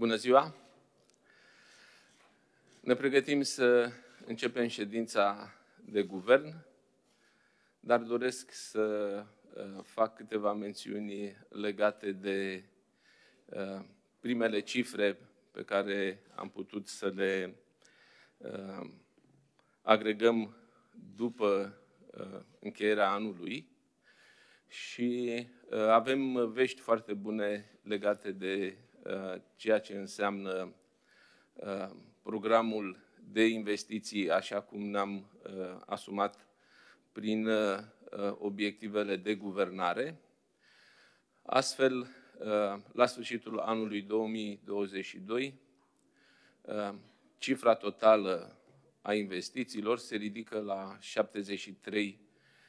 Bună ziua! Ne pregătim să începem ședința de guvern, dar doresc să uh, fac câteva mențiuni legate de uh, primele cifre pe care am putut să le uh, agregăm după încheierea anului și avem vești foarte bune legate de Uh, ceea ce înseamnă uh, programul de investiții, așa cum ne-am uh, asumat prin obiectivele de guvernare. Astfel, la sfârșitul anului 2022, cifra totală a investițiilor se ridică la 73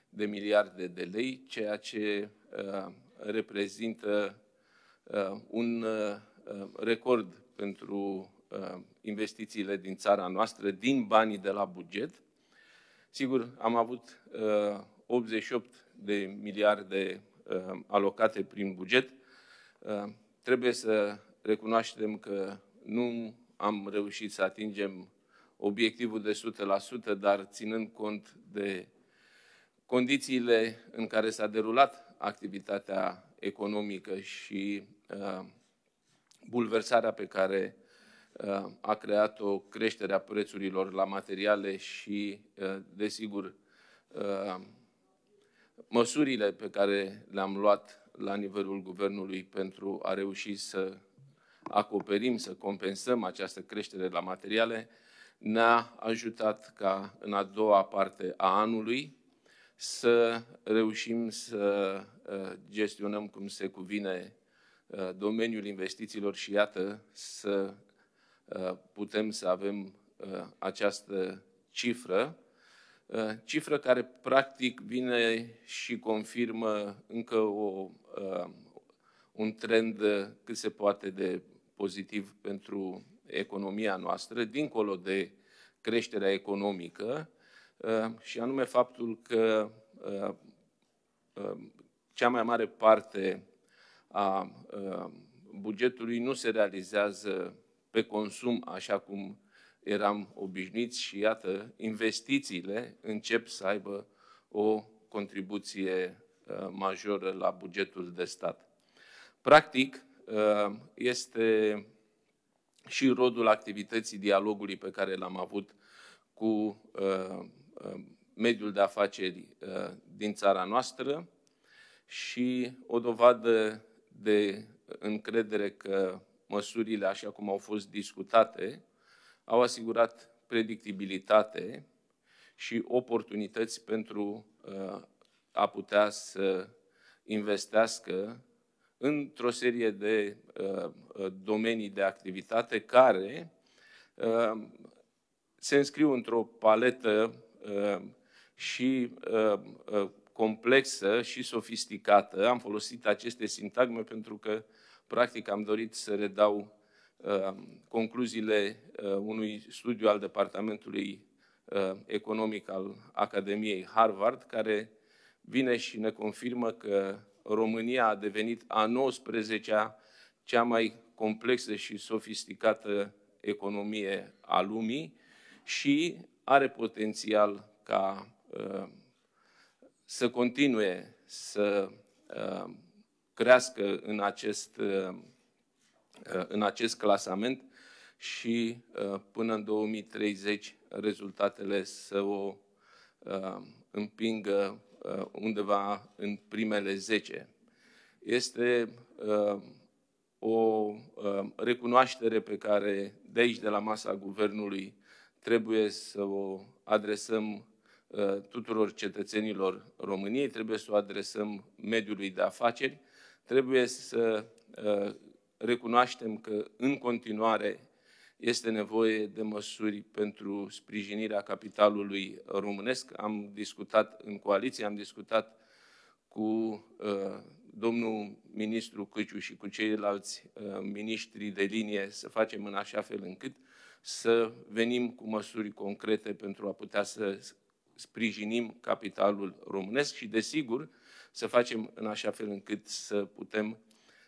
de miliarde de lei, ceea ce reprezintă Uh, un uh, uh, record pentru investițiile din țara noastră, din banii de la buget. Sigur, am avut 88 de miliarde alocate prin buget. Trebuie să recunoaștem că nu am reușit să atingem obiectivul de 100%, dar ținând cont de condițiile în care s-a derulat activitatea economică și Uh, bulversarea pe care uh, a creat-o creșterea prețurilor la materiale și, uh, desigur, măsurile pe care le-am luat la nivelul guvernului pentru a reuși să acoperim, să compensăm această creștere la materiale, ne-a ajutat ca în a doua parte a anului să reușim să gestionăm cum se cuvine Uh, domeniul investițiilor și iată să uh, putem să avem uh, această cifră, cifră care practic vine și confirmă încă o, un trend cât se poate de pozitiv pentru economia noastră, dincolo de creșterea economică, și anume faptul că cea mai mare parte a bugetului nu se realizează pe consum așa cum eram obișnuiți și iată, investițiile încep să aibă o contribuție majoră la bugetul de stat. Practic, este și rodul activității dialogului pe care l-am avut cu mediul de afaceri din țara noastră și o dovadă de încredere că măsurile, așa cum au fost discutate, au asigurat predictibilitate și oportunități pentru uh, a putea să investească într-o serie de uh, domenii de activitate care uh, se înscriu într-o paletă și complexă și sofisticată. Am folosit aceste sintagme pentru că, practic, am dorit să redau uh, concluziile uh, unui studiu al Departamentului uh, Economic al Academiei Harvard, care vine și ne confirmă că România a devenit a 19-a cea mai complexă și sofisticată economie a lumii și are potențial ca să continue să uh, crească în acest, uh, uh, în acest clasament și până în 2030 rezultatele să o împingă undeva în primele 10. Este o recunoaștere pe care de aici, de la masa guvernului, trebuie să o adresăm Uh, tuturor cetățenilor României, trebuie să o adresăm mediului de afaceri, trebuie să uh, recunoaștem că în continuare este nevoie de măsuri pentru sprijinirea capitalului românesc. Am discutat în coaliție, am discutat cu uh, domnul ministru Căciu și cu ceilalți uh, miniștri de linie să facem în așa fel încât să venim cu măsuri concrete pentru a putea să sprijinim capitalul românesc și, desigur, să facem în așa fel încât să putem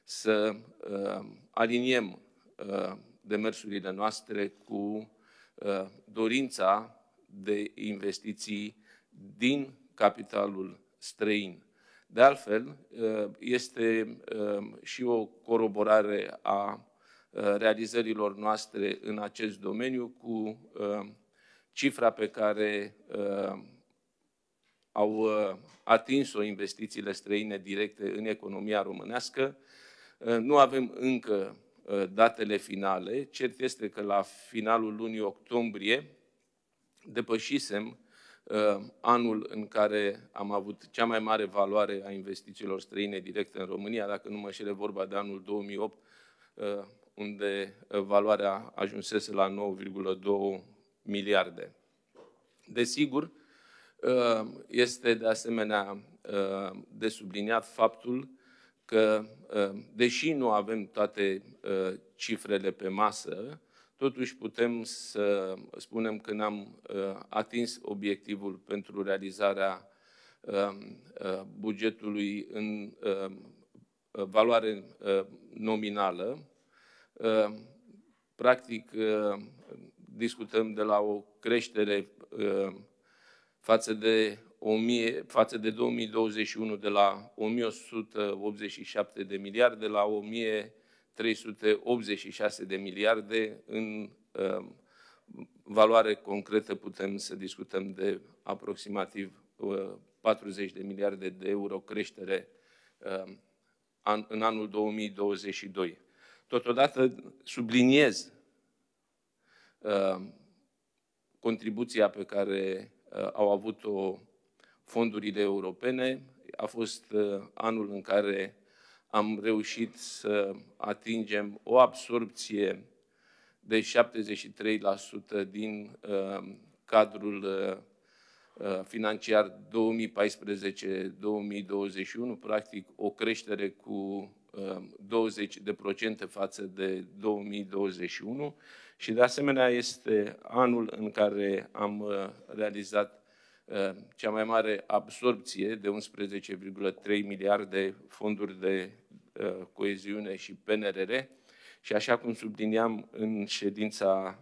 să uh, aliniem uh, demersurile noastre cu uh, dorința de investiții din capitalul străin. De altfel, uh, este uh, și o coroborare a uh, realizărilor noastre în acest domeniu cu cifra pe care uh, au uh, atins-o investițiile străine directe în economia românească. Uh, nu avem încă uh, datele finale. Cert este că la finalul lunii octombrie depășisem uh, anul în care am avut cea mai mare valoare a investițiilor străine directe în România, dacă nu mă șele vorba de anul 2008, uh, unde uh, valoarea ajunsese la 9,2 miliarde. Desigur, ă, este de asemenea ă, de subliniat faptul că, ă, deși nu avem toate cifrele pe masă, totuși putem să spunem că ne-am atins obiectivul pentru realizarea bugetului în valoare nominală. Practic, discutăm de la o creștere uh, față de, 1000, față de 2021 de la 1187 de miliarde la 1386 de miliarde în uh, valoare concretă putem să discutăm de aproximativ 40 uh, de miliarde de euro creștere în anul 2022. Totodată subliniez Uh, contribuția pe care uh, au avut-o fondurile europene. A fost uh, anul în care am reușit să atingem o absorpție de 73% din cadrul financiar 2014-2021, practic o creștere cu 20% față de 2021 și de asemenea este anul în care am uh, realizat uh, cea mai mare absorpție de 11,3 miliarde fonduri de uh, coeziune și PNRR și așa cum subliniam în ședința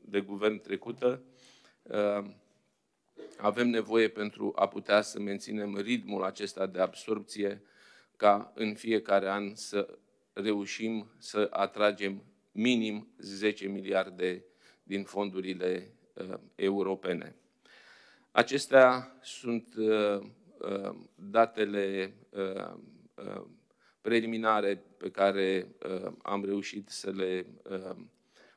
de guvern trecută, avem nevoie pentru a putea să menținem ritmul acesta de absorpție ca în fiecare an să reușim să atragem minim 10 miliarde din fondurile uh, europene. Acestea sunt uh, uh, datele uh, uh, preliminare pe care uh, am reușit să le uh,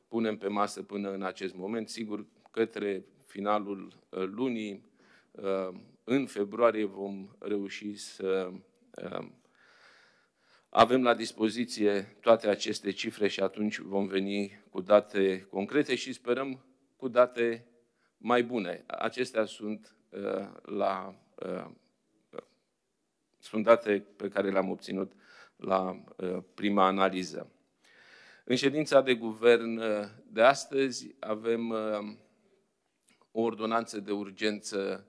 punem pe masă până în acest moment. Sigur, către finalul uh, lunii, uh, în februarie vom reuși să uh, avem la dispoziție toate aceste cifre și atunci vom veni cu date concrete și sperăm cu date mai bune. Acestea sunt uh, la uh, sunt date pe care le-am obținut la uh, prima analiză. În ședința de guvern uh, de astăzi avem uh, o ordonanță de urgență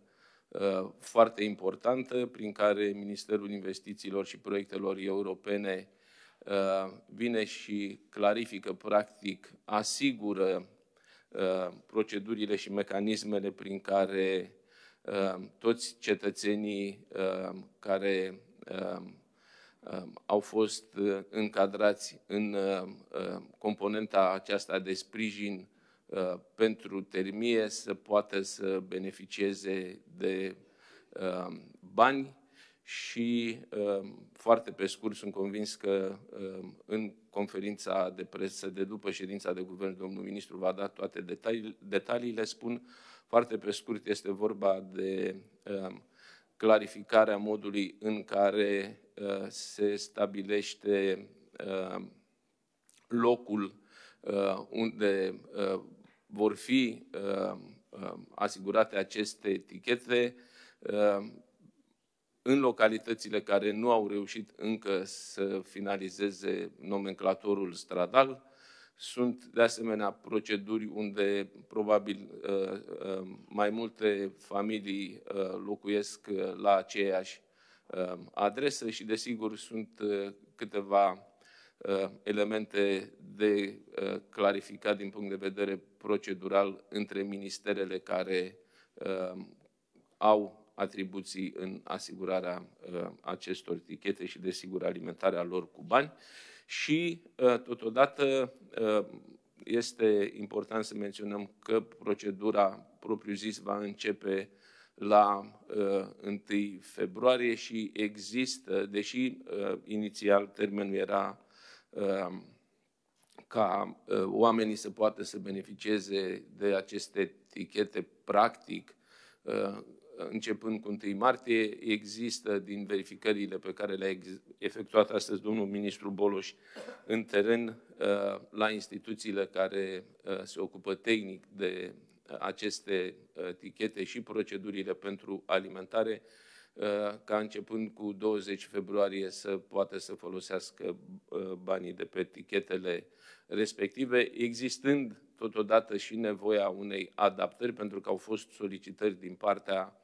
Uh, foarte importantă prin care Ministerul Investițiilor și Proiectelor Europene uh, vine și clarifică, practic, asigură uh, procedurile și mecanismele prin care toți cetățenii care au fost încadrați în componenta aceasta de sprijin Uh, pentru termie să poată să beneficieze de uh, bani și uh, foarte pe scurt sunt convins că în conferința de presă de după ședința de guvern domnul ministru va da toate detaliile. Spun foarte pe scurt, este vorba de clarificarea modului în care se stabilește locul Uh, unde uh, vor fi uh, asigurate aceste etichete în localitățile care nu au reușit încă să finalizeze nomenclatorul stradal. Sunt de asemenea proceduri unde probabil mai multe familii locuiesc la aceeași adresă și desigur sunt câteva elemente de uh, clarificat din punct de vedere procedural între ministerele care uh, au atribuții în asigurarea uh, acestor tichete și, desigur, alimentarea lor cu bani. Și, totodată, este important să menționăm că procedura propriu-zis va începe la uh, 1 februarie și există, deși uh, inițial termenul era uh, ca ă, oamenii să poată să beneficieze de aceste etichete practic, ă, începând cu 1 martie, există din verificările pe care le-a efectuat astăzi domnul ministru Boloș în teren ă, la instituțiile care se ocupă tehnic de aceste etichete și procedurile pentru alimentare, Uh, ca începând cu 20 februarie să poată să folosească uh, banii de pe etichetele respective, existând totodată și nevoia unei adaptări, pentru că au fost solicitări din partea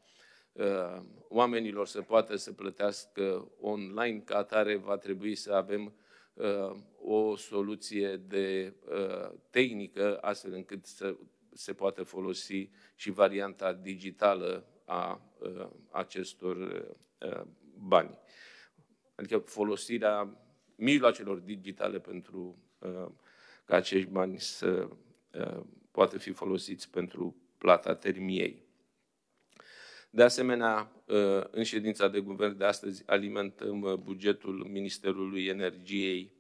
uh, oamenilor să poată să plătească online, ca atare va trebui să avem uh, o soluție de uh, tehnică, astfel încât să se poată folosi și varianta digitală a acestor bani. Adică folosirea mijloacelor digitale pentru ca acești bani să poată fi folosiți pentru plata termiei. De asemenea, în ședința de guvern de astăzi alimentăm bugetul Ministerului Energiei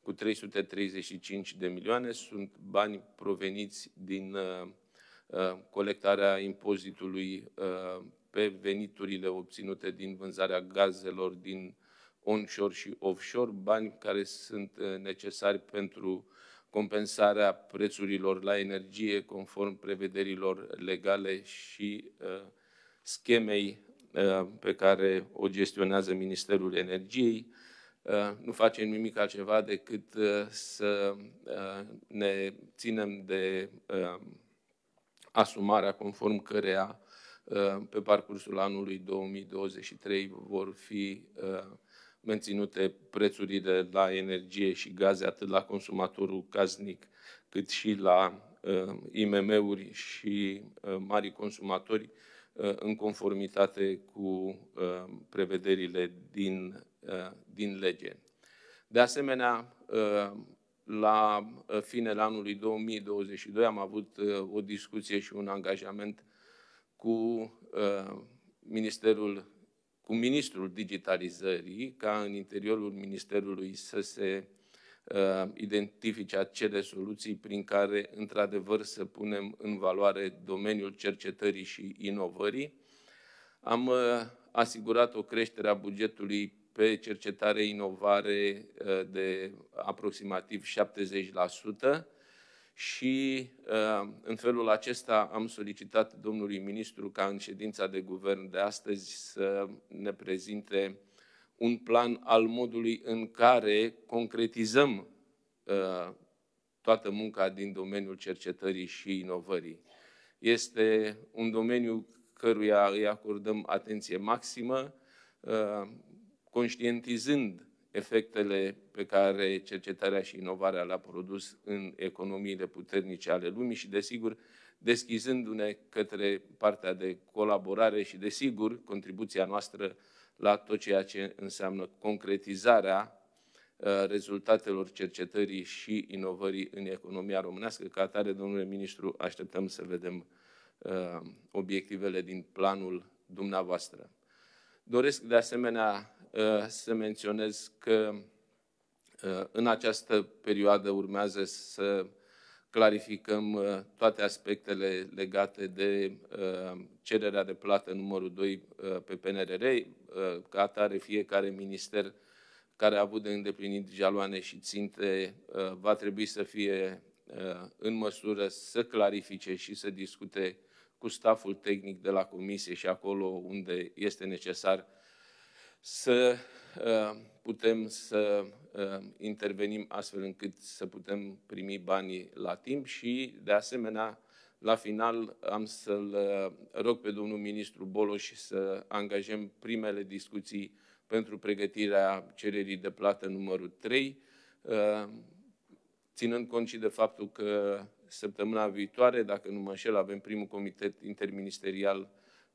cu 335 de milioane. Sunt bani proveniți din Uh, colectarea impozitului uh, pe veniturile obținute din vânzarea gazelor din onshore și offshore, bani care sunt uh, necesari pentru compensarea prețurilor la energie conform prevederilor legale și schemei pe care o gestionează Ministerul Energiei. Nu facem nimic altceva decât să ne ținem de asumarea conform cărea uh, pe parcursul anului 2023 vor fi uh, menținute prețurile la energie și gaze atât la consumatorul casnic cât și la uh, IMM-uri și mari consumatori în conformitate cu prevederile din, din lege. De asemenea, la uh, finele anului 2022 am avut uh, o discuție și un angajament cu uh, Ministerul cu Ministrul Digitalizării ca în interiorul Ministerului să se uh, identifice acele soluții prin care, într-adevăr, să punem în valoare domeniul cercetării și inovării. Am uh, asigurat o creștere a bugetului pe cercetare inovare uh, de aproximativ 70% și uh, în felul acesta am solicitat domnului ministru ca în ședința de guvern de astăzi să ne prezinte un plan al modului în care concretizăm uh, toată munca din domeniul cercetării și inovării. Este un domeniu căruia îi acordăm atenție maximă conștientizând efectele pe care cercetarea și inovarea le-a produs în economiile puternice ale lumii și, desigur, deschizându-ne către partea de colaborare și, desigur, contribuția noastră la tot ceea ce înseamnă concretizarea uh, rezultatelor cercetării și inovării în economia românească. Ca atare, domnule ministru, așteptăm să vedem uh, obiectivele din planul dumneavoastră. Doresc de asemenea Uh, să menționez că uh, în această perioadă urmează să clarificăm uh, toate aspectele legate de cererea de plată numărul 2 pe PNRR. Ca atare, fiecare minister care a avut de îndeplinit jaloane și ținte va trebui să fie în măsură să clarifice și să discute cu staful tehnic de la comisie și acolo unde este necesar să uh, putem să uh, intervenim astfel încât să putem primi banii la timp și, de asemenea, la final am să-l uh, rog pe domnul ministru Boloș să angajăm primele discuții pentru pregătirea cererii de plată numărul 3, ținând cont și de faptul că săptămâna viitoare, dacă nu mă înșel, avem primul comitet interministerial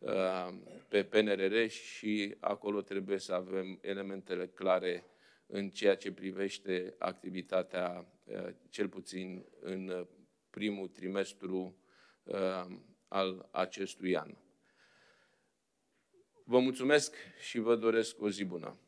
Uh, pe PNRR și acolo trebuie să avem elementele clare în ceea ce privește activitatea, uh, cel puțin în primul trimestru uh, al acestui an. Vă mulțumesc și vă doresc o zi bună!